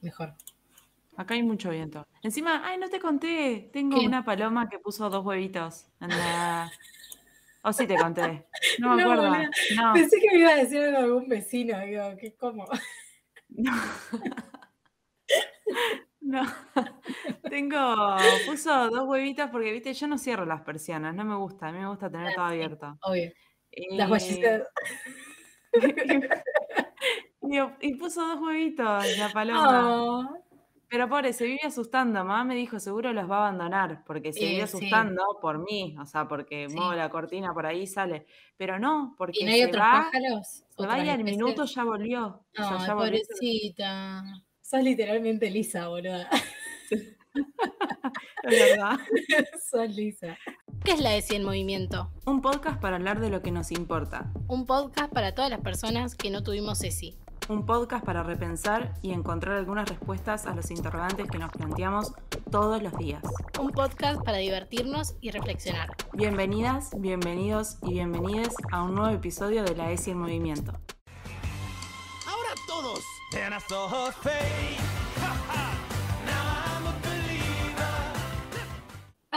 Mejor. Acá hay mucho viento. Encima, ay, no te conté. Tengo una paloma que puso dos huevitos O oh, sí te conté. No me acuerdo. No. Pensé que me iba a decir algo algún vecino. Digo, ¿qué, ¿cómo? No. no. Tengo. Puso dos huevitos porque, viste, yo no cierro las persianas. No me gusta. A mí me gusta tener ah, todo abierto. Obvio. Y... Las eh, huellitas. y puso dos huevitos la paloma. Pero pobre, se vive asustando. Mamá me dijo, seguro los va a abandonar, porque se vivió asustando por mí, o sea, porque la cortina por ahí sale. Pero no, porque. ¿Y hay se otros pájaros? y al minuto ya volvió. No, o pobrecita. Sos literalmente lisa, boluda. es verdad. Sos lisa. ¿Qué es la ESI en movimiento? Un podcast para hablar de lo que nos importa. Un podcast para todas las personas que no tuvimos ESI un podcast para repensar y encontrar algunas respuestas a los interrogantes que nos planteamos todos los días. Un podcast para divertirnos y reflexionar. Bienvenidas, bienvenidos y bienvenides a un nuevo episodio de La ESI en Movimiento. Ahora todos.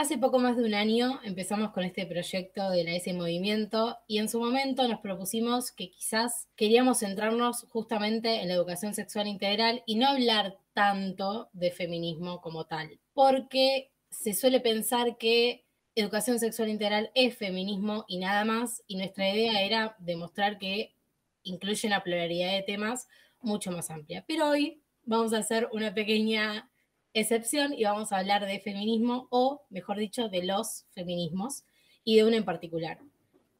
Hace poco más de un año empezamos con este proyecto de la S Movimiento y en su momento nos propusimos que quizás queríamos centrarnos justamente en la educación sexual integral y no hablar tanto de feminismo como tal, porque se suele pensar que educación sexual integral es feminismo y nada más, y nuestra idea era demostrar que incluye una pluralidad de temas mucho más amplia. Pero hoy vamos a hacer una pequeña excepción y vamos a hablar de feminismo o, mejor dicho, de los feminismos y de uno en particular.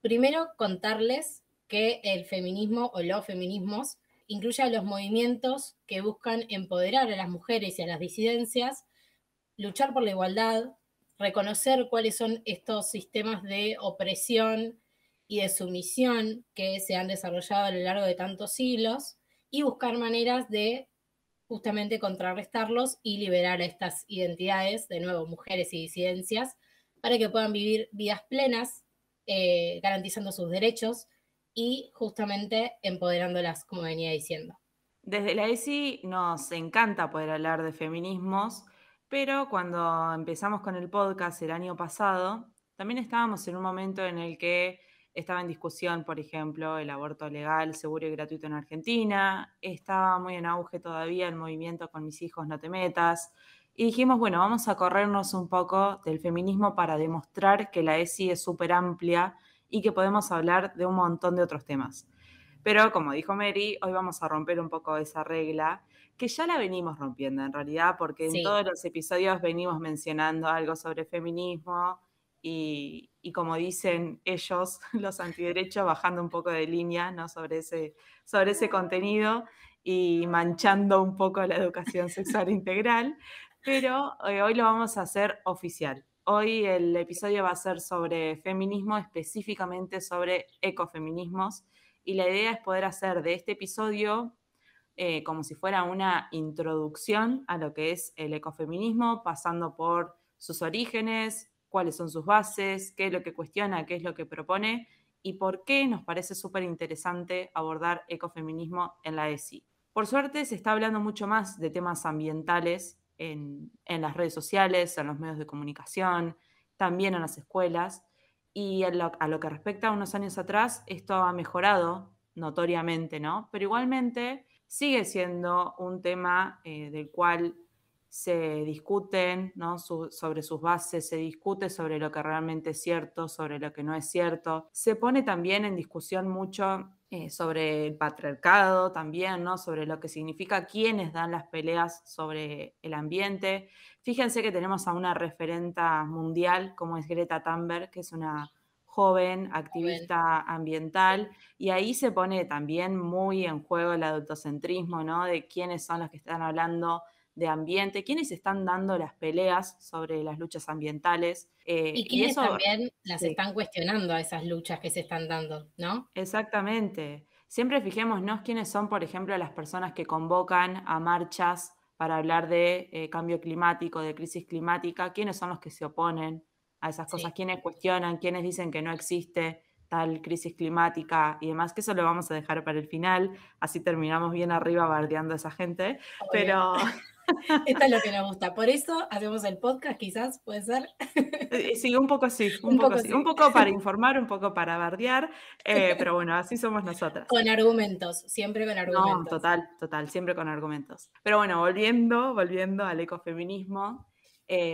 Primero, contarles que el feminismo o los feminismos incluye a los movimientos que buscan empoderar a las mujeres y a las disidencias, luchar por la igualdad, reconocer cuáles son estos sistemas de opresión y de sumisión que se han desarrollado a lo largo de tantos siglos y buscar maneras de justamente contrarrestarlos y liberar a estas identidades, de nuevo, mujeres y disidencias, para que puedan vivir vidas plenas, eh, garantizando sus derechos y justamente empoderándolas, como venía diciendo. Desde la ESI nos encanta poder hablar de feminismos, pero cuando empezamos con el podcast el año pasado, también estábamos en un momento en el que estaba en discusión, por ejemplo, el aborto legal, seguro y gratuito en Argentina. Estaba muy en auge todavía el movimiento con mis hijos, no te metas. Y dijimos, bueno, vamos a corrernos un poco del feminismo para demostrar que la ESI es súper amplia y que podemos hablar de un montón de otros temas. Pero como dijo Mary, hoy vamos a romper un poco esa regla, que ya la venimos rompiendo en realidad, porque en todos los episodios venimos mencionando algo sobre feminismo, y, como dicen ellos, los antiderechos, bajando un poco de línea ¿no? sobre, ese, sobre ese contenido y manchando un poco la educación sexual integral, pero eh, hoy lo vamos a hacer oficial. Hoy el episodio va a ser sobre feminismo, específicamente sobre ecofeminismos, y la idea es poder hacer de este episodio eh, como si fuera una introducción a lo que es el ecofeminismo, pasando por sus orígenes, cuáles son sus bases, qué es lo que cuestiona, qué es lo que propone y por qué nos parece súper interesante abordar ecofeminismo en la ESI. Por suerte se está hablando mucho más de temas ambientales en, en las redes sociales, en los medios de comunicación, también en las escuelas. Y a lo que respecta a unos años atrás, esto ha mejorado notoriamente, ¿no? Pero igualmente sigue siendo un tema eh, del cual se discuten ¿no? sobre sus bases, se discute sobre lo que realmente es cierto, sobre lo que no es cierto. Se pone también en discusión mucho eh, sobre el patriarcado también, sobre lo que significa quiénes dan las peleas sobre el ambiente. Fíjense que tenemos a una referenta mundial como es Greta Thunberg, que es una joven, activista ambiental, y ahí se pone también muy en juego el adultocentrismo, ¿no? De quiénes son los que están hablando de ambiente, quiénes están dando las peleas sobre las luchas ambientales. Eh, y quiénes también las están cuestionando a esas luchas que se están dando, ¿no? Exactamente. Siempre fijémonos quiénes son, por ejemplo, las personas que convocan a marchas para hablar de eh, cambio climático, de crisis climática, quiénes son los que se oponen a esas cosas, quiénes cuestionan, quiénes dicen que no existe tal crisis climática y demás, que eso lo vamos a dejar para el final, así terminamos bien arriba bardeando a esa gente, pero... Esto es lo que nos gusta. Por eso hacemos el podcast, quizás, puede ser. Eh, eh, sí, un poco sí, un, poco, Un poco para informar, un poco para bardear, eh, pero bueno, así somos nosotras. Con argumentos, siempre con argumentos. No, total, total, siempre con argumentos. Pero bueno, volviendo, volviendo al ecofeminismo,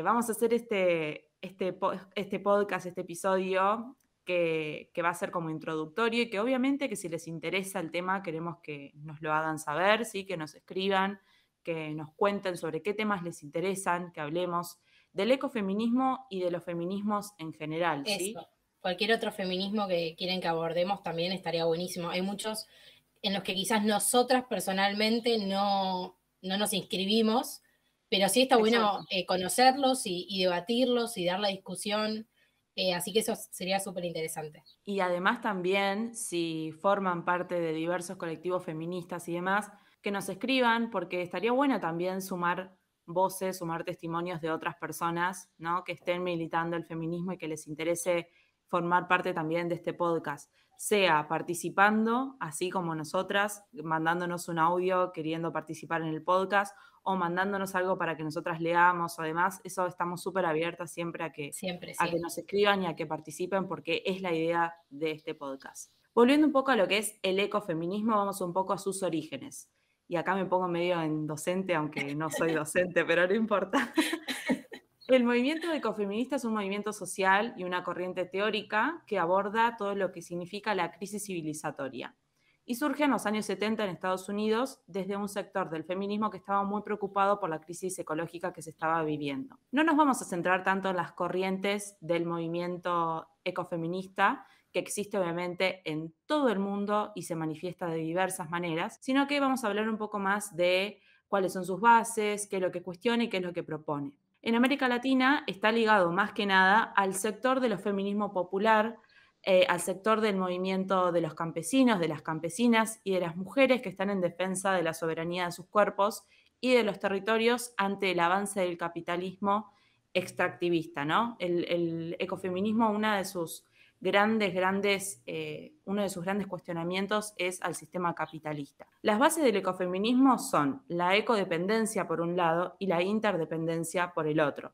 vamos a hacer este, este, este podcast, este episodio que, que, va a ser como introductorio y que obviamente que si les interesa el tema queremos que nos lo hagan saber, ¿sí? que nos escriban, que nos cuenten sobre qué temas les interesan, que hablemos del ecofeminismo y de los feminismos en general. Cualquier otro feminismo que quieren que abordemos también estaría buenísimo. Hay muchos en los que quizás nosotras personalmente no, no nos inscribimos, pero sí está bueno eh, conocerlos y, debatirlos y dar la discusión. Eh, así que eso sería súper interesante. Y además también, si forman parte de diversos colectivos feministas y demás, que nos escriban, porque estaría bueno también sumar voces, sumar testimonios de otras personas ¿no? que estén militando el feminismo y que les interese formar parte también de este podcast, sea participando, así como nosotras, mandándonos un audio queriendo participar en el podcast o mandándonos algo para que nosotras leamos o eso estamos súper abiertas siempre a que, a que nos escriban y a que participen porque es la idea de este podcast. Volviendo un poco a lo que es el ecofeminismo, vamos un poco a sus orígenes y acá me pongo medio en docente, aunque no soy docente, pero no importa. El movimiento ecofeminista es un movimiento social y una corriente teórica que aborda todo lo que significa la crisis civilizatoria. Y surge en los años 70 en Estados Unidos desde un sector del feminismo que estaba muy preocupado por la crisis ecológica que se estaba viviendo. No nos vamos a centrar tanto en las corrientes del movimiento ecofeminista, que existe obviamente en todo el mundo y se manifiesta de diversas maneras, sino que vamos a hablar un poco más de cuáles son sus bases, qué es lo que cuestiona y qué es lo que propone. En América Latina está ligado más que nada al sector del feminismo popular, eh, al sector del movimiento de los campesinos, de las campesinas y de las mujeres que están en defensa de la soberanía de sus cuerpos y de los territorios ante el avance del capitalismo extractivista, ¿no? el ecofeminismo, una de sus grandes, grandes, eh, uno de sus grandes cuestionamientos es al sistema capitalista. Las bases del ecofeminismo son la ecodependencia por un lado y la interdependencia por el otro.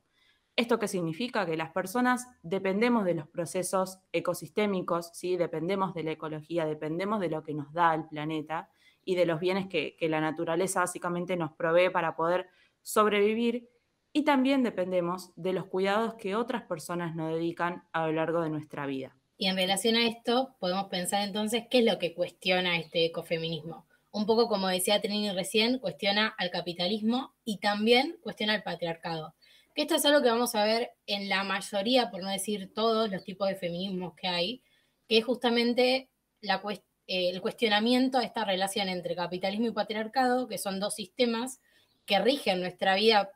¿Esto qué significa? Que las personas dependemos de los procesos ecosistémicos, ¿sí? dependemos de la ecología, dependemos de lo que nos da el planeta y de los bienes que, que la naturaleza básicamente nos provee para poder sobrevivir y también dependemos de los cuidados que otras personas nos dedican a lo largo de nuestra vida. Y en relación a esto, podemos pensar entonces qué es lo que cuestiona este ecofeminismo. Un poco como decía Trini recién, cuestiona al capitalismo y también cuestiona al patriarcado. Que esto es algo que vamos a ver en la mayoría, por no decir todos, los tipos de feminismos que hay, que es justamente eh, el cuestionamiento a esta relación entre capitalismo y patriarcado, que son dos sistemas que rigen nuestra vida,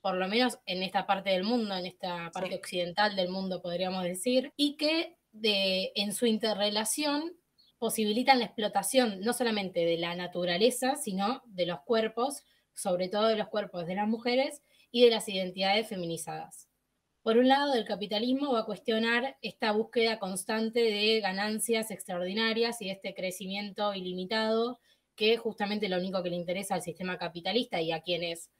por lo menos en esta parte del mundo, en esta parte occidental del mundo, podríamos decir, y que en su interrelación posibilitan la explotación no solamente de la naturaleza, sino de los cuerpos, sobre todo de los cuerpos de las mujeres y de las identidades feminizadas. Por un lado, el capitalismo va a cuestionar esta búsqueda constante de ganancias extraordinarias y este crecimiento ilimitado, que es justamente lo único que le interesa al sistema capitalista y a quienes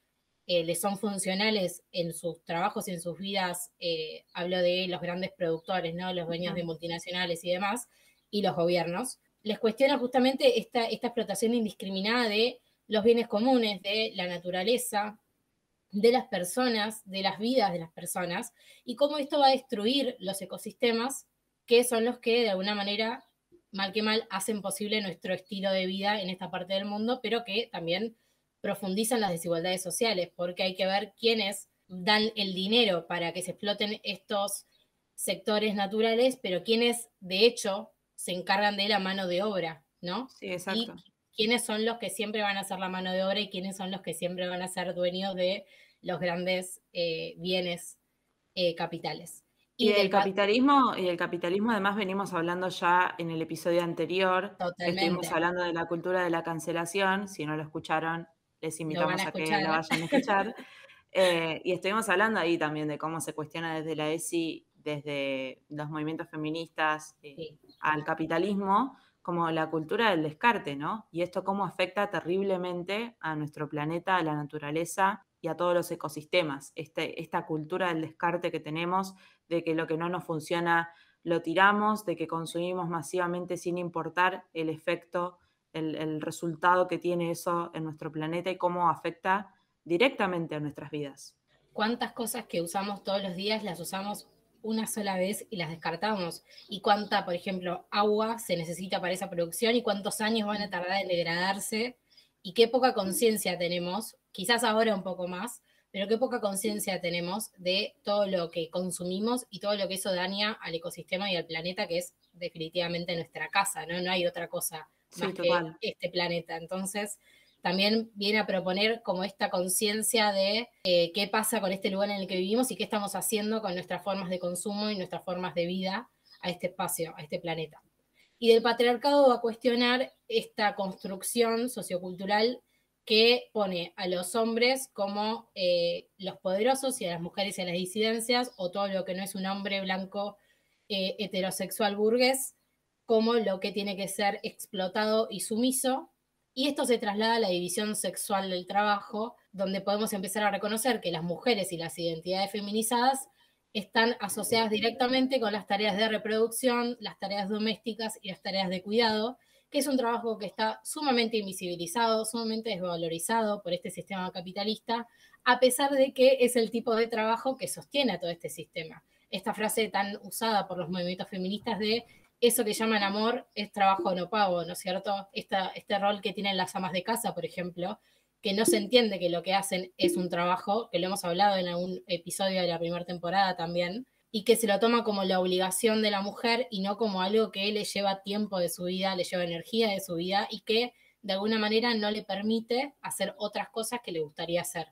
eh, les son funcionales en sus trabajos y en sus vidas, eh, hablo de los grandes productores, ¿no? los dueños de multinacionales y demás, y los gobiernos, les cuestiona justamente esta, esta explotación indiscriminada de los bienes comunes, de la naturaleza, de las personas, de las vidas de las personas, y cómo esto va a destruir los ecosistemas que son los que de alguna manera, mal que mal, hacen posible nuestro estilo de vida en esta parte del mundo, pero que también profundizan las desigualdades sociales, porque hay que ver quiénes dan el dinero para que se exploten estos sectores naturales, pero quiénes de hecho se encargan de la mano de obra, ¿no? Sí, exacto. quiénes son los que siempre van a ser la mano de obra y quiénes son los que siempre van a ser dueños de los grandes eh, bienes eh, capitales. Y, del capitalismo, y el capitalismo además venimos hablando ya en el episodio anterior. Totalmente. Estuvimos hablando de la cultura de la cancelación, si no lo escucharon, les invitamos a, que la vayan a escuchar. Eh, y estuvimos hablando ahí también de cómo se cuestiona desde la ESI, desde los movimientos feministas eh, al capitalismo, como la cultura del descarte, ¿no? Y esto cómo afecta terriblemente a nuestro planeta, a la naturaleza y a todos los ecosistemas. Este, esta cultura del descarte que tenemos, de que lo que no nos funciona lo tiramos, de que consumimos masivamente sin importar el efecto el, resultado que tiene eso en nuestro planeta y cómo afecta directamente a nuestras vidas. ¿Cuántas cosas que usamos todos los días las usamos una sola vez y las descartamos. Y cuánta, por ejemplo, agua se necesita para esa producción y cuántos años van a tardar en degradarse y qué poca conciencia tenemos, quizás ahora un poco más, pero qué poca conciencia tenemos de todo lo que consumimos y todo lo que eso daña al ecosistema y al planeta, que es definitivamente nuestra casa, ¿no? No hay otra cosa este planeta. Entonces, también viene a proponer como esta conciencia de eh, qué pasa con este lugar en el que vivimos y qué estamos haciendo con nuestras formas de consumo y nuestras formas de vida a este espacio, a este planeta. Y del patriarcado va a cuestionar esta construcción sociocultural que pone a los hombres como eh, los poderosos y a las mujeres y a las disidencias o todo lo que no es un hombre blanco eh, heterosexual burgués como lo que tiene que ser explotado y sumiso. Y esto se traslada a la división sexual del trabajo, donde podemos empezar a reconocer que las mujeres y las identidades feminizadas están asociadas directamente con las tareas de reproducción, las tareas domésticas y las tareas de cuidado, que es un trabajo que está sumamente invisibilizado, sumamente desvalorizado por este sistema capitalista, a pesar de que es el tipo de trabajo que sostiene a todo este sistema. Esta frase tan usada por los movimientos feministas de eso que llaman amor es trabajo no pago, ¿no es cierto? este rol que tienen las amas de casa, por ejemplo, que no se entiende que lo que hacen es un trabajo, que lo hemos hablado en algún episodio de la primera temporada también, y que se lo toma como la obligación de la mujer y no como algo que le lleva tiempo de su vida, le lleva energía de su vida y que de alguna manera no le permite hacer otras cosas que le gustaría hacer.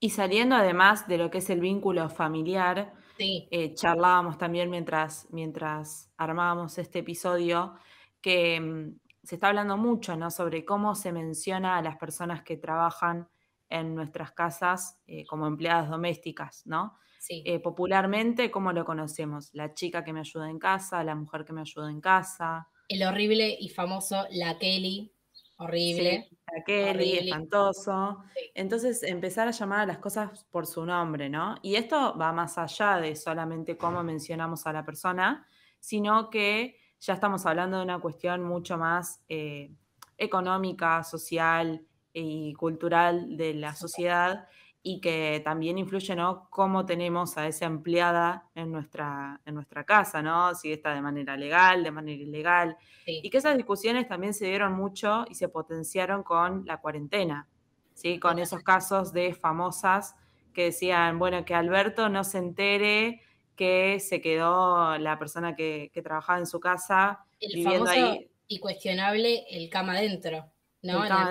Y saliendo además de lo que es el vínculo familiar, sí. Eh, charlábamos también mientras, mientras armábamos este episodio, que mm, se está hablando mucho ¿no? sobre cómo se menciona a las personas que trabajan en nuestras casas eh, como empleadas domésticas, ¿no? Sí. Eh, popularmente, ¿cómo lo conocemos? La chica que me ayuda en casa, la mujer que me ayuda en casa. El horrible y famoso La Kelly, Horrible. espantoso. Entonces, empezar a llamar a las cosas por su nombre, ¿no? Y esto va más allá de solamente cómo mencionamos a la persona, sino que ya estamos hablando de una cuestión mucho más eh, económica, social y cultural de la sociedad y que también influye, ¿no? Cómo tenemos a esa empleada en nuestra, en nuestra casa, ¿no? Si está de manera legal, de manera ilegal. Y que esas discusiones también se dieron mucho y se potenciaron con la cuarentena, ¿sí? Con esos casos de famosas que decían, bueno, que Alberto no se entere que se quedó la persona que, trabajaba en su casa viviendo ahí. Y cuestionable el cama adentro, ¿no? la cama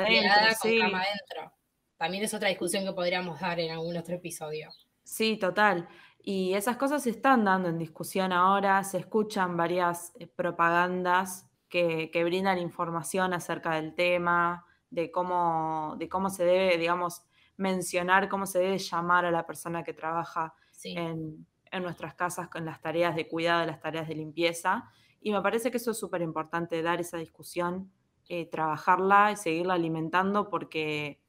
adentro también es otra discusión que podríamos dar en algún otro episodio. Sí, total. Y esas cosas se están dando en discusión ahora, se escuchan varias eh, propagandas que, brindan información acerca del tema, de cómo, de cómo se debe, digamos, mencionar, cómo se debe llamar a la persona que trabaja en, nuestras casas con las tareas de cuidado, las tareas de limpieza. Y me parece que eso es súper importante, dar esa discusión, eh, trabajarla y seguirla alimentando porque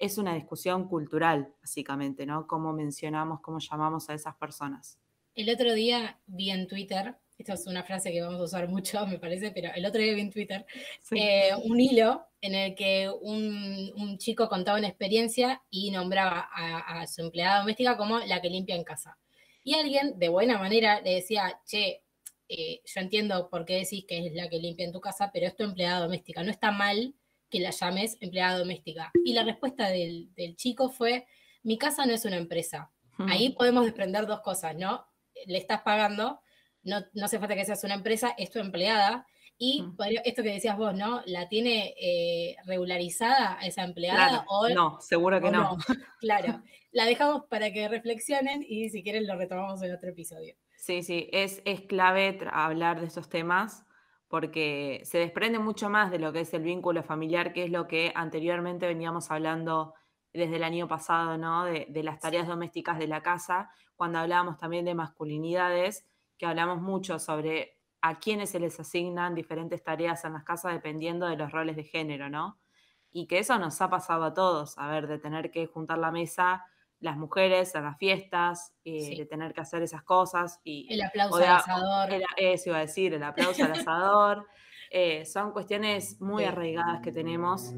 es una discusión cultural, básicamente, ¿no? Cómo mencionamos, cómo llamamos a esas personas. El otro día vi en Twitter, esto es una frase que vamos a usar mucho, me parece, pero el otro día vi en Twitter eh, un hilo en el que un, chico contaba una experiencia y nombraba a, su empleada doméstica como la que limpia en casa. Y alguien, de buena manera, le decía, che, eh, yo entiendo por qué decís que es la que limpia en tu casa, pero es tu empleada doméstica. No está mal que la llames empleada doméstica. Y la respuesta del, chico fue, mi casa no es una empresa. Ahí podemos desprender dos cosas, ¿no? Le estás pagando, no, no hace falta que seas una empresa, es tu empleada. Y esto que decías vos, ¿no? ¿La tiene eh, regularizada esa empleada? no, seguro que no. Claro, la dejamos para que reflexionen y si quieren lo retomamos en otro episodio. Sí, sí, es, es clave hablar de estos temas porque se desprende mucho más de lo que es el vínculo familiar, que es lo que anteriormente veníamos hablando desde el año pasado, ¿no? De, las tareas domésticas de la casa, cuando hablábamos también de masculinidades, que hablamos mucho sobre a quienes se les asignan diferentes tareas en las casas dependiendo de los roles de género, ¿no? Y que eso nos ha pasado a todos, a ver, de tener que juntar la mesa las mujeres a las fiestas, eh, de tener que hacer esas cosas. Y, el aplauso al asador. eso iba a decir, el aplauso al asador. Eh, son cuestiones muy arraigadas que tenemos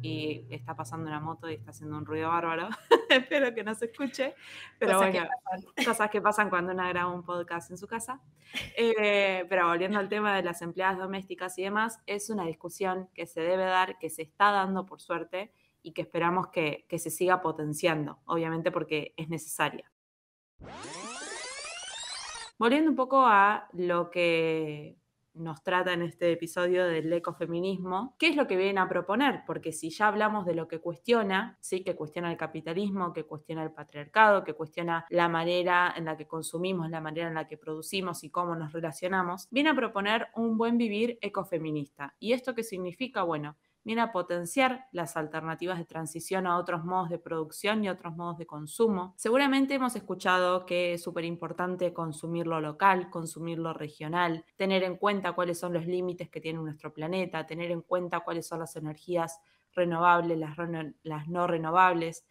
y está pasando una moto y está haciendo un ruido bárbaro. Espero que no se escuche. Pero cosas bueno, que cosas que pasan cuando una graba un podcast en su casa. Eh, pero volviendo al tema de las empleadas domésticas y demás, es una discusión que se debe dar, que se está dando por suerte y que esperamos que, se siga potenciando, obviamente porque es necesaria. Volviendo un poco a lo que nos trata en este episodio del ecofeminismo, ¿qué es lo que viene a proponer? Porque si ya hablamos de lo que cuestiona, sí, que cuestiona el capitalismo, que cuestiona el patriarcado, que cuestiona la manera en la que consumimos, la manera en la que producimos y cómo nos relacionamos, viene a proponer un buen vivir ecofeminista. ¿Y esto qué significa? Bueno, viene a potenciar las alternativas de transición a otros modos de producción y otros modos de consumo. Seguramente hemos escuchado que es súper importante consumir lo local, consumir lo regional, tener en cuenta cuáles son los límites que tiene nuestro planeta, tener en cuenta cuáles son las energías renovables, las, no renovables,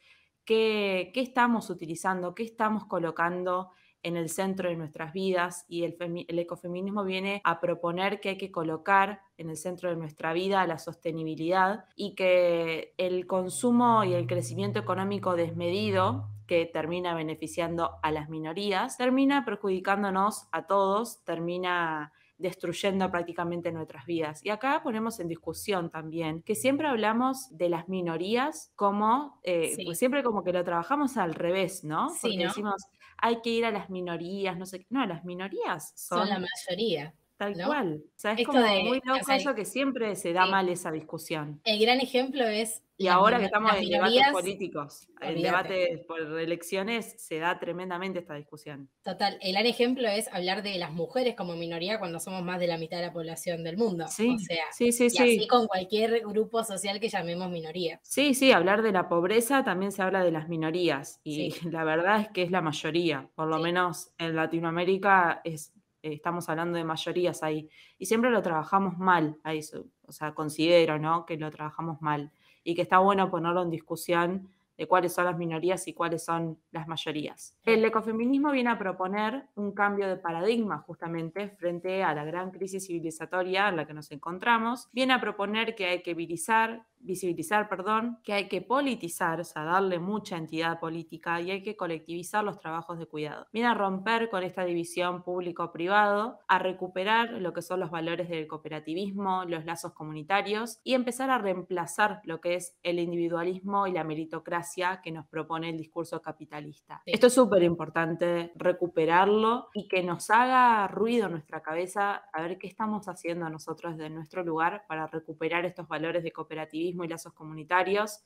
qué, qué estamos utilizando, qué estamos colocando en el centro de nuestras vidas y el, ecofeminismo viene a proponer que hay que colocar en el centro de nuestra vida la sostenibilidad y que el consumo y el crecimiento económico desmedido que termina beneficiando a las minorías, termina perjudicándonos a todos, termina destruyendo prácticamente nuestras vidas. Y acá ponemos en discusión también que siempre hablamos de las minorías como, eh, pues siempre como que lo trabajamos al revés, ¿no? Sí, ¿no? hay que ir a las minorías, no sé qué. No, las minorías son, la mayoría. Tal cual. O sea, es como muy loco eso que siempre se da mal esa discusión. El gran ejemplo es y ahora que estamos en debates políticos, en debates por elecciones, se da tremendamente esta discusión. Total, el gran ejemplo es hablar de las mujeres como minoría cuando somos más de la mitad de la población del mundo. Sí, sí, sí, y así con cualquier grupo social que llamemos minoría. Sí, sí, hablar de la pobreza también se habla de las minorías y la verdad es que es la mayoría, por lo menos en Latinoamérica es estamos hablando de mayorías ahí. Y siempre lo trabajamos mal ahí O sea, considero, ¿no? Que lo trabajamos mal y que está bueno ponerlo en discusión de cuáles son las minorías y cuáles son las mayorías. El ecofeminismo viene a proponer un cambio de paradigma justamente frente a la gran crisis civilizatoria en la que nos encontramos. Viene a proponer que hay que virilizar, visibilizar, perdón, que hay que politizar, o sea, darle mucha entidad política y hay que colectivizar los trabajos de cuidado. Viene a romper con esta división público-privado, a recuperar lo que son los valores del cooperativismo, los lazos comunitarios y empezar a reemplazar lo que es el individualismo y la meritocracia que nos propone el discurso capitalista. Esto es súper importante recuperarlo y que nos haga ruido en nuestra cabeza a ver qué estamos haciendo nosotros desde nuestro lugar para recuperar estos valores de cooperativismo y lazos comunitarios,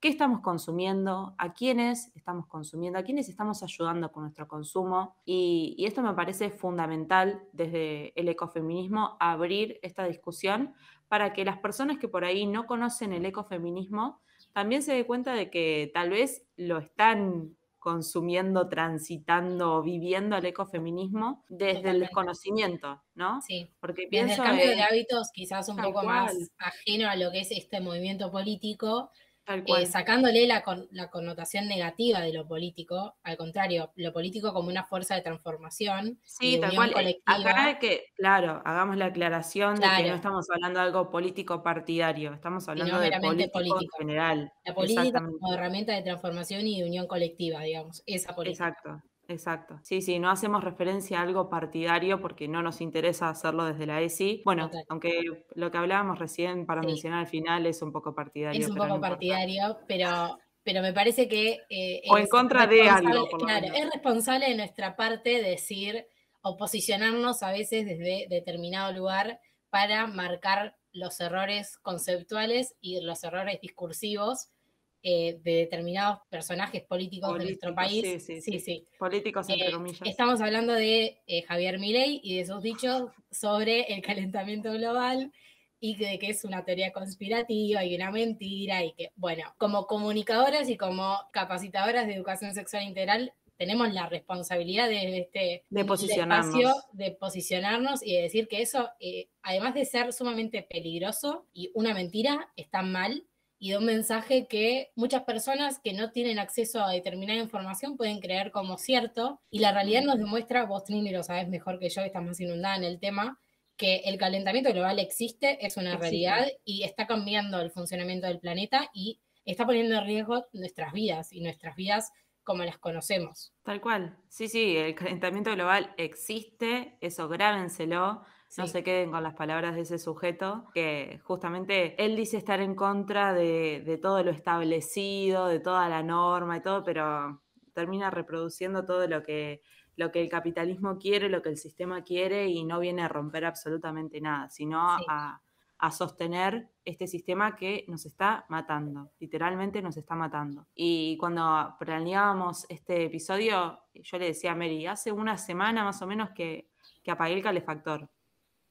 qué estamos consumiendo, a quiénes estamos consumiendo, a quiénes estamos ayudando con nuestro consumo. Y, y, esto me parece fundamental desde el ecofeminismo, abrir esta discusión para que las personas que por ahí no conocen el ecofeminismo también se den cuenta de que tal vez lo están consumiendo, transitando, viviendo el ecofeminismo desde el desconocimiento, ¿no? Sí. Porque pienso desde el cambio de hábitos quizás un poco más ajeno a lo que es este movimiento político, eh, sacándole la, con, la, connotación negativa de lo político, al contrario, lo político como una fuerza de transformación. Sí, de unión eh, Colectiva. que, claro, hagamos la aclaración de que no estamos hablando de algo político partidario, estamos hablando de político, en general. La política como herramienta de transformación y de unión colectiva, digamos, esa política. Exacto. Exacto. Sí, sí, no hacemos referencia a algo partidario porque no nos interesa hacerlo desde la ESI. Bueno, aunque lo que hablábamos recién para mencionar al final es un poco partidario. Es un poco partidario, pero pero me parece que... Eh, o en contra de algo. claro, es responsable de nuestra parte decir o posicionarnos a veces desde determinado lugar para marcar los errores conceptuales y los errores discursivos eh, de determinados personajes políticos de nuestro país. Sí, sí, sí. Políticos, eh, entre comillas. Estamos hablando de eh, Javier Milei y de sus dichos sobre el calentamiento global y de que es una teoría conspirativa y una mentira y que, bueno, como comunicadoras y como capacitadoras de educación sexual integral, tenemos la responsabilidad de este de este posicionarnos. de posicionarnos y de decir que eso, además de ser sumamente peligroso y una mentira, está mal y de un mensaje que muchas personas que no tienen acceso a determinada información pueden creer como cierto y la realidad nos demuestra, vos Trini lo sabes mejor que yo, estás más inundada en el tema, que el calentamiento global existe, es una realidad y está cambiando el funcionamiento del planeta y está poniendo en riesgo nuestras vidas y nuestras vidas como las conocemos. Tal cual. Sí, sí, el calentamiento global existe, eso grábenselo. No se queden con las palabras de ese sujeto, que justamente él dice estar en contra de, todo lo establecido, de toda la norma y todo, pero termina reproduciendo todo lo que, lo que el capitalismo quiere, lo que el sistema quiere y no viene a romper absolutamente nada, sino a, sostener este sistema que nos está matando, literalmente nos está matando. Y cuando planeábamos este episodio, yo le decía a Mary, hace una semana más o menos que, que apagué el calefactor.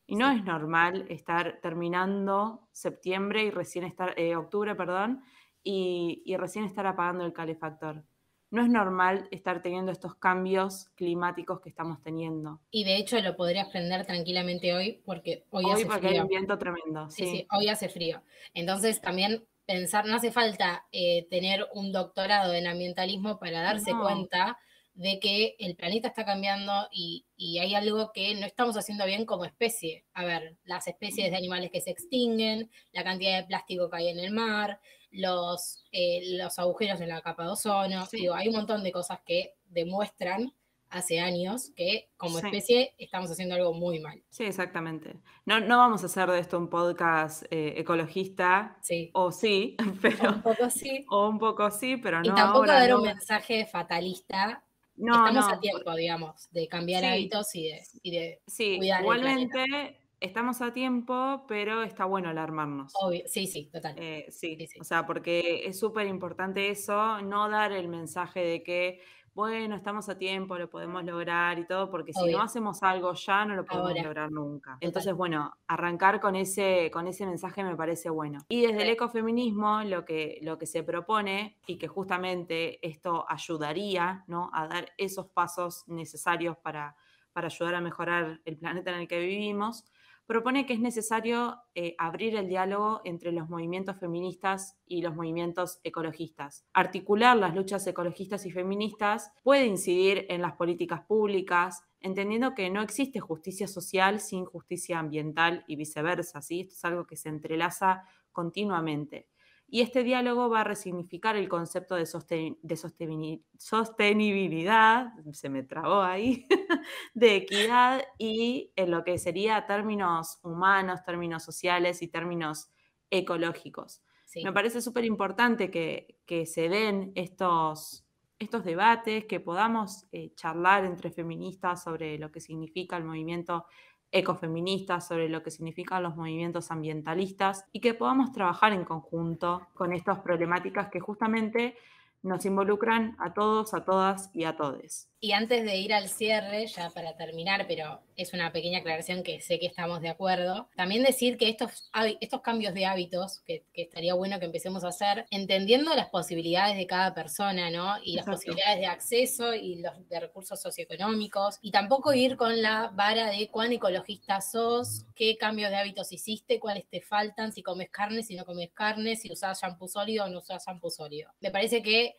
Y no es normal estar terminando septiembre y recién estar, eh, octubre, perdón, y, recién estar apagando el calefactor. No es normal estar teniendo estos cambios climáticos que estamos teniendo. Y de hecho lo podrías prender tranquilamente hoy porque hoy, hace frío. Hoy hay un viento tremendo. Sí. sí. hoy hace frío. Entonces también pensar, no hace falta eh, tener un doctorado en ambientalismo para darse cuenta de que el planeta está cambiando y, hay algo que no estamos haciendo bien como especie. A ver, las especies de animales que se extinguen, la cantidad de plástico que hay en el mar, los, eh, los agujeros en la capa de ozono, digo, hay un montón de cosas que demuestran hace años que como especie estamos haciendo algo muy mal. Sí, exactamente. No, no vamos a hacer de esto un podcast eh, ecologista. Sí. O sí, pero... O un poco sí. O un poco sí, pero no. Y tampoco dar un mensaje fatalista no, estamos a tiempo, digamos, de cambiar hábitos y de, sí, Igualmente, estamos a tiempo, pero está bueno alarmarnos. Sí, sí, total. Eh, sí. o sea, porque es súper importante eso, no dar el mensaje de que, bueno, estamos a tiempo, lo podemos lograr y todo, porque si no hacemos algo ya no lo podemos lograr nunca. Entonces, bueno, arrancar con ese, con ese mensaje me parece bueno. Y desde el ecofeminismo lo que, lo que se propone y que justamente esto ayudaría ¿no? a dar esos pasos necesarios para, para ayudar a mejorar el planeta en el que vivimos, propone que es necesario eh, abrir el diálogo entre los movimientos feministas y los movimientos ecologistas. Articular las luchas ecologistas y feministas puede incidir en las políticas públicas, entendiendo que no existe justicia social sin justicia ambiental y viceversa. Esto es algo que se entrelaza continuamente y este diálogo va a resignificar el concepto de, sostenibilidad, se me trabó ahí, de equidad y en lo que sería términos humanos, términos sociales y términos ecológicos. Me parece súper importante que, se den estos, estos debates, que podamos eh, charlar entre feministas sobre lo que significa el movimiento ecofeministas, sobre lo que significan los movimientos ambientalistas y que podamos trabajar en conjunto con estas problemáticas que justamente nos involucran a todos, a todas y a todes. Y antes de ir al cierre, ya para terminar, pero es una pequeña aclaración que sé que estamos de acuerdo. También decir que estos, estos cambios de hábitos, que, estaría bueno que empecemos a hacer, entendiendo las posibilidades de cada persona, ¿no? Y las posibilidades de acceso y los de recursos socioeconómicos. Y tampoco ir con la vara de cuán ecologista sos, qué cambios de hábitos hiciste, cuáles te faltan, si comes carne, si no comes carne, si usas shampoo sólido o no usas shampoo sólido. Me parece que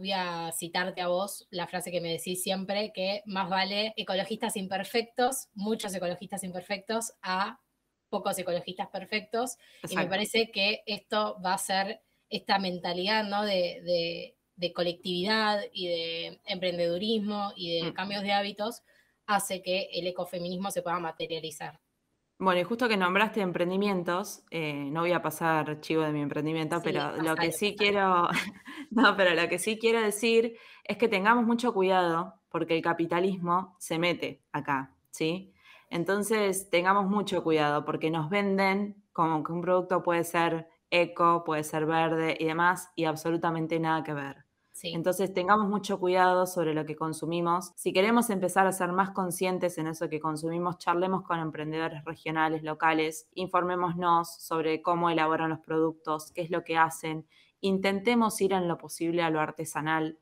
voy a, citarte a vos la frase que me decís siempre, que más vale ecologistas imperfectos, muchos ecologistas imperfectos, a pocos ecologistas perfectos. Y me parece que esto va a ser esta mentalidad ¿no? de, colectividad y de emprendedurismo y de mm. cambios de hábitos hace que el ecofeminismo se pueda materializar. Bueno, y justo que nombraste emprendimientos, eh, no voy a pasar chivo de mi emprendimiento, pero lo que sí quiero, no, pero lo que sí quiero decir es que tengamos mucho cuidado porque el capitalismo se mete acá, ¿sí? Entonces tengamos mucho cuidado porque nos venden como que un producto puede ser eco, puede ser verde y demás, y absolutamente nada que ver. Entonces tengamos mucho cuidado sobre lo que consumimos. Si queremos empezar a ser más conscientes en eso que consumimos, charlemos con emprendedores regionales, locales, informémonos sobre cómo elaboran los productos, qué es lo que hacen. Intentemos ir en lo posible a lo artesanal,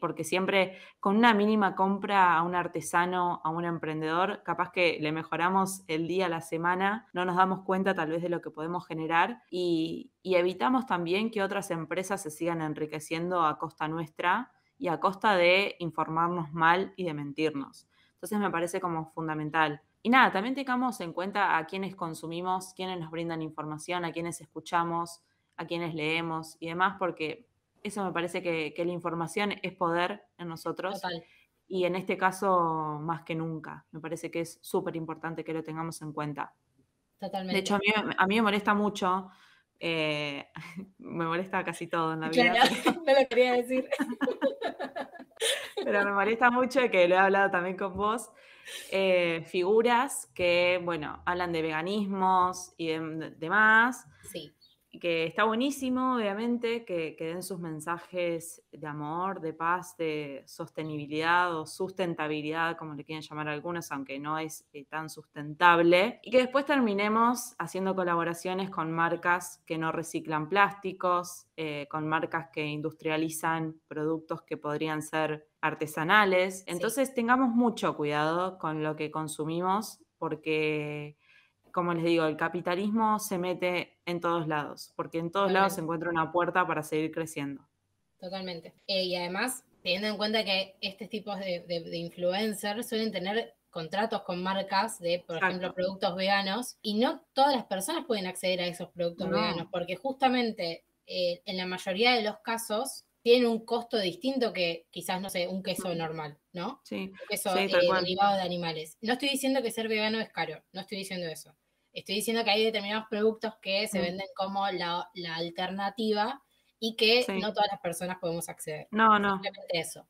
porque siempre con una mínima compra a un artesano, a un emprendedor, capaz que le mejoramos el día, la semana, no nos damos cuenta tal vez de lo que podemos generar y, evitamos también que otras empresas se sigan enriqueciendo a costa nuestra y a costa de informarnos mal y de mentirnos. Entonces me parece como fundamental. Y nada, también tengamos en cuenta a quienes consumimos, quienes nos brindan información, a quienes escuchamos, a quienes leemos y demás, porque eso me parece que, la información es poder en nosotros. Y en este caso, más que nunca, me parece que es súper importante que lo tengamos en cuenta. De hecho, a mí, me molesta mucho, eh, me molesta casi todo en la vida. no lo quería decir. pero me molesta mucho que lo he hablado también con vos, eh, figuras que, bueno, hablan de veganismos y demás. sí que está buenísimo, obviamente, que, den sus mensajes de amor, de paz, de sostenibilidad o sustentabilidad, como le quieren llamar algunos, aunque no es eh, tan sustentable. Y que después terminemos haciendo colaboraciones con marcas que no reciclan plásticos, eh, con marcas que industrializan productos que podrían ser artesanales. Entonces tengamos mucho cuidado con lo que consumimos porque como les digo, el capitalismo se mete en todos lados, porque en todos lados se encuentra una puerta para seguir creciendo. Totalmente. Eh, y además, teniendo en cuenta que este tipo de, influencers suelen tener contratos con marcas de, por ejemplo, productos veganos, y no todas las personas pueden acceder a esos productos veganos, porque justamente eh, en la mayoría de los casos tienen un costo distinto que quizás, no sé, un queso normal, ¿no? Sí. Un queso eh, derivado de animales. No estoy diciendo que ser vegano es caro, no estoy diciendo eso. Estoy diciendo que hay determinados productos que se mm. venden como la, alternativa y que no todas las personas podemos acceder. No, no. Simplemente eso.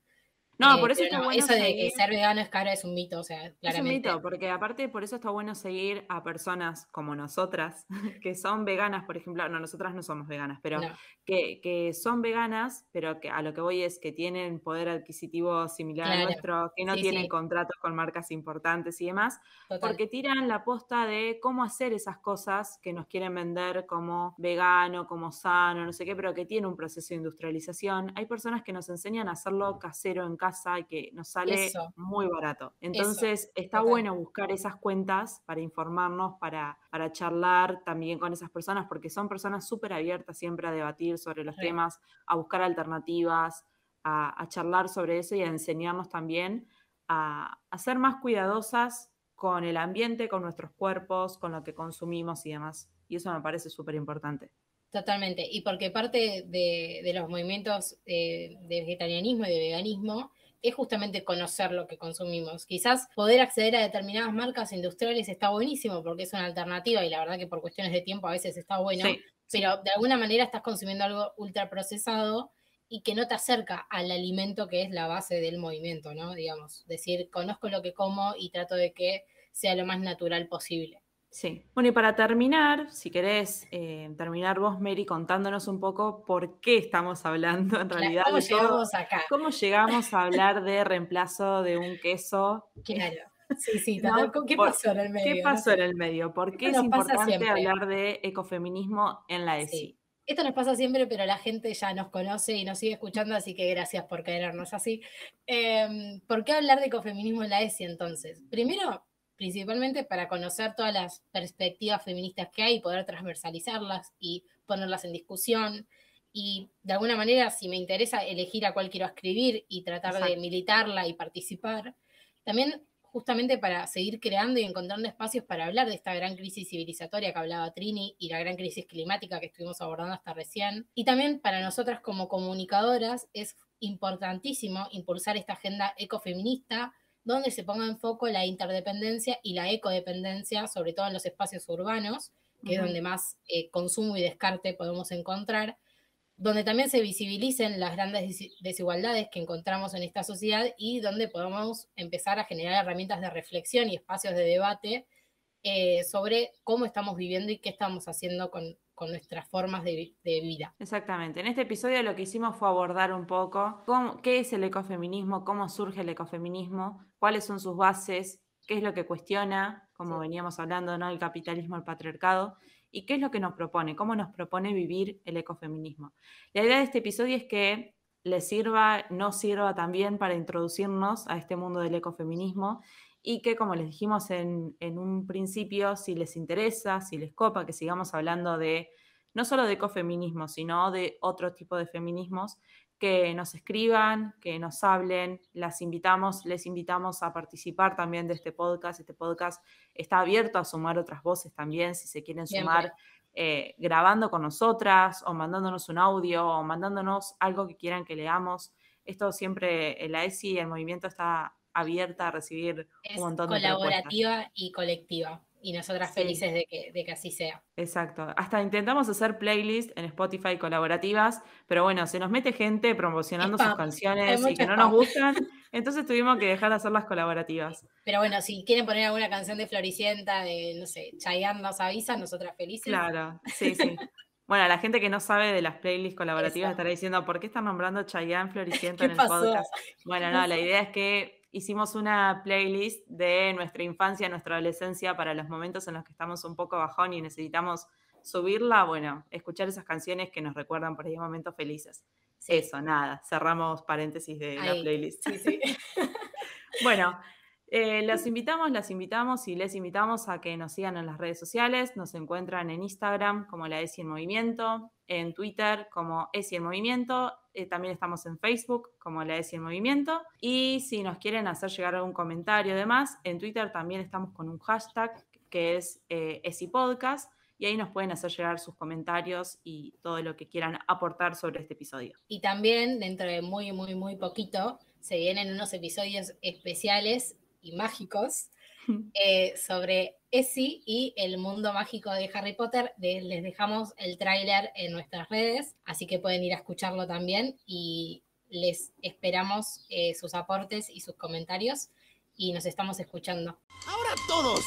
No, eh, por eso Eso de que ser vegano es caro es un mito, o sea, claramente. Es un mito, porque aparte por eso está bueno seguir a personas como nosotras, que son veganas, por ejemplo, no, nosotras no somos veganas, pero que, son veganas, pero que a lo que voy es que tienen poder adquisitivo similar a nuestro, que no tienen contratos con marcas importantes y demás, porque tiran la posta de cómo hacer esas cosas que nos quieren vender como vegano, como sano, no sé qué, pero que tiene un proceso de industrialización. Hay personas que nos enseñan a hacerlo casero en casa y que nos sale muy barato. Entonces, está bueno buscar esas cuentas para informarnos, para, para charlar también con esas personas, porque son personas súper abiertas siempre a debatir sobre los temas, a buscar alternativas, a, charlar sobre eso y a enseñarnos también a, ser más cuidadosas con el ambiente, con nuestros cuerpos, con lo que consumimos y demás. Y eso me parece súper importante. Totalmente, y porque parte de, los movimientos eh, de vegetarianismo y de veganismo es justamente conocer lo que consumimos. Quizás poder acceder a determinadas marcas industriales está buenísimo porque es una alternativa y la verdad que por cuestiones de tiempo a veces está bueno, pero de alguna manera estás consumiendo algo ultra procesado y que no te acerca al alimento que es la base del movimiento, ¿no? Digamos, decir, conozco lo que como y trato de que sea lo más natural posible. Sí. Bueno, y para terminar, si querés eh, terminar vos, Mary, contándonos un poco por qué estamos hablando en realidad. ¿Cómo llegamos acá? ¿Cómo llegamos a hablar de reemplazo de un queso? Claro. Sí, sí, ¿qué pasó en el medio? ¿Qué pasó en el medio? ¿Por qué es importante hablar de ecofeminismo en la ESI? Esto nos pasa siempre, pero la gente ya nos conoce y nos sigue escuchando, así que gracias por querernos así. Em, ¿Por qué hablar de ecofeminismo en la ESI entonces? Primero, principalmente para conocer todas las perspectivas feministas que hay poder transversalizarlas y ponerlas en discusión. Y de alguna manera, si me interesa, elegir a cuál quiero escribir y tratar de militarla y participar. También justamente para seguir creando y encontrando espacios para hablar de esta gran crisis civilizatoria que hablaba Trini y la gran crisis climática que estuvimos abordando hasta recién. Y también para nosotras como comunicadoras es importantísimo impulsar esta agenda ecofeminista donde se ponga en foco la interdependencia y la ecodependencia, sobre todo en los espacios urbanos, que es donde más eh, consumo y descarte podemos encontrar, donde también se visibilicen las grandes desigualdades que encontramos en esta sociedad y donde podamos empezar a generar herramientas de reflexión y espacios de debate eh, sobre cómo estamos viviendo y qué estamos haciendo con, nuestras formas de, vida. Exactamente. En este episodio lo que hicimos fue abordar un poco qué es el ecofeminismo, cómo surge el ecofeminismo cuáles son sus bases, qué es lo que cuestiona, como veníamos hablando, ¿no? El capitalismo, el patriarcado, y qué es lo que nos propone, cómo nos propone vivir el ecofeminismo. La idea de este episodio es que le sirva, no sirva también para introducirnos a este mundo del ecofeminismo y que, como les dijimos en, en un principio, si les interesa, si les copa que sigamos hablando de no solo de ecofeminismo, sino de otro tipo de feminismos, que nos escriban, que nos hablen. Las invitamos, les invitamos a participar también de este podcast. Este podcast está abierto a sumar otras voces también, si se quieren sumar eh, grabando con nosotras o mandándonos un audio o mandándonos algo que quieran que leamos. Esto siempre, la ESI, el movimiento está abierta a recibir un montón de colaborativa y colectiva y nosotras felices de que, así sea. Exacto. Hasta intentamos hacer playlists en Spotify colaborativas, pero bueno, se nos mete gente promocionando sus canciones y que no nos gustan, entonces tuvimos que dejar de hacer las colaborativas. Pero bueno, si quieren poner alguna canción de Floricienta, de, no sé, Chayanne nos avisa, nosotras felices. Claro, sí, sí. Bueno, la gente que no sabe de las playlists colaborativas estará diciendo, ¿por qué están nombrando Chayanne Floricienta en el podcast? Bueno, no, la idea es que hicimos una playlist de nuestra infancia, nuestra adolescencia, para los momentos en los que estamos un poco bajón y necesitamos subirla, bueno, escuchar esas canciones que nos recuerdan por ahí momentos felices. Eso, nada, cerramos paréntesis de la playlist. Sí, sí. bueno, eh, las los invitamos, las invitamos y les invitamos a que nos sigan en las redes sociales. Nos encuentran en Instagram como la ESI en Movimiento, en Twitter como ESI en Movimiento. Eh, también estamos en Facebook como la ESI en Movimiento. Y si nos quieren hacer llegar algún comentario, además, en Twitter también estamos con un hashtag que es ESI eh, e Podcast y ahí nos pueden hacer llegar sus comentarios y todo lo que quieran aportar sobre este episodio. Y también dentro de muy, muy, muy poquito se vienen unos episodios especiales y mágicos eh, sobre Essie y el mundo mágico de Harry Potter. les dejamos el tráiler en nuestras redes, así que pueden ir a escucharlo también y les esperamos eh, sus aportes y sus comentarios y nos estamos escuchando. Ahora todos.